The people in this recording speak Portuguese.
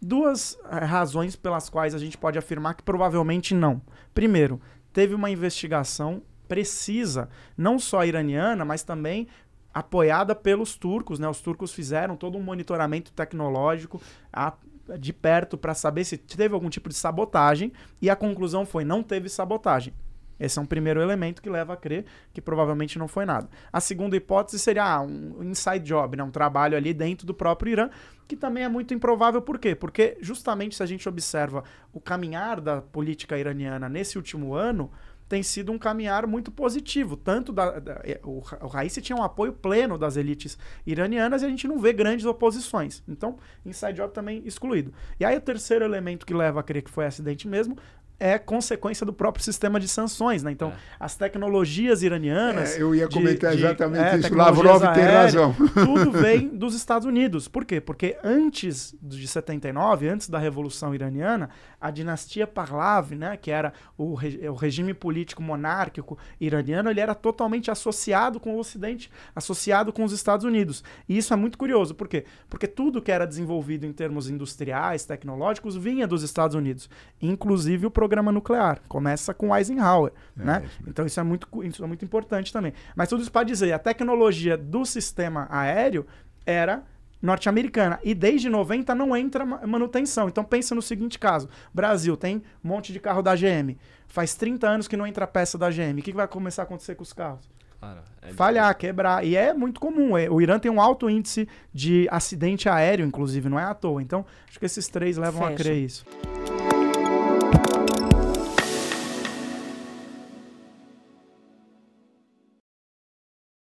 duas eh, razões pelas quais a gente pode afirmar que provavelmente não. Primeiro, teve uma investigação precisa, não só iraniana, mas também apoiada pelos turcos, né? Os turcos fizeram todo um monitoramento tecnológico a, de perto para saber se teve algum tipo de sabotagem e a conclusão foi não teve sabotagem. Esse é um primeiro elemento que leva a crer que provavelmente não foi nada. A segunda hipótese seria ah, um inside job, né? um trabalho ali dentro do próprio Irã, que também é muito improvável. Por quê? Porque justamente se a gente observa o caminhar da política iraniana nesse último ano, tem sido um caminhar muito positivo. Tanto da, da, eh, o, o Raíssa tinha um apoio pleno das elites iranianas e a gente não vê grandes oposições. Então, inside job também excluído. E aí o terceiro elemento que leva a crer que foi acidente mesmo é consequência do próprio sistema de sanções. Né? Então, é. as tecnologias iranianas. É, eu ia comentar de, exatamente de, é, isso. Lavrov aéreas, tem razão. Tudo vem dos Estados Unidos. Por quê? Porque antes de 79, antes da Revolução Iraniana, a dinastia Pahlavi, né, que era o, re, o regime político monárquico iraniano, ele era totalmente associado com o Ocidente, associado com os Estados Unidos. E isso é muito curioso. Por quê? Porque tudo que era desenvolvido em termos industriais, tecnológicos, vinha dos Estados Unidos. Inclusive o programa nuclear. Começa com Eisenhower, é, né? Isso então isso é, muito, isso é muito importante também. Mas tudo isso para dizer, a tecnologia do sistema aéreo era norte-americana. E desde 90 não entra manutenção. Então pensa no seguinte caso: Brasil tem um monte de carro da GM. Faz 30 anos que não entra peça da GM. O que vai começar a acontecer com os carros? é Falhar, quebrar. E é muito comum. É, o Irã tem um alto índice de acidente aéreo, inclusive, não é à toa. Então, acho que esses três levam Fecha. a crer isso.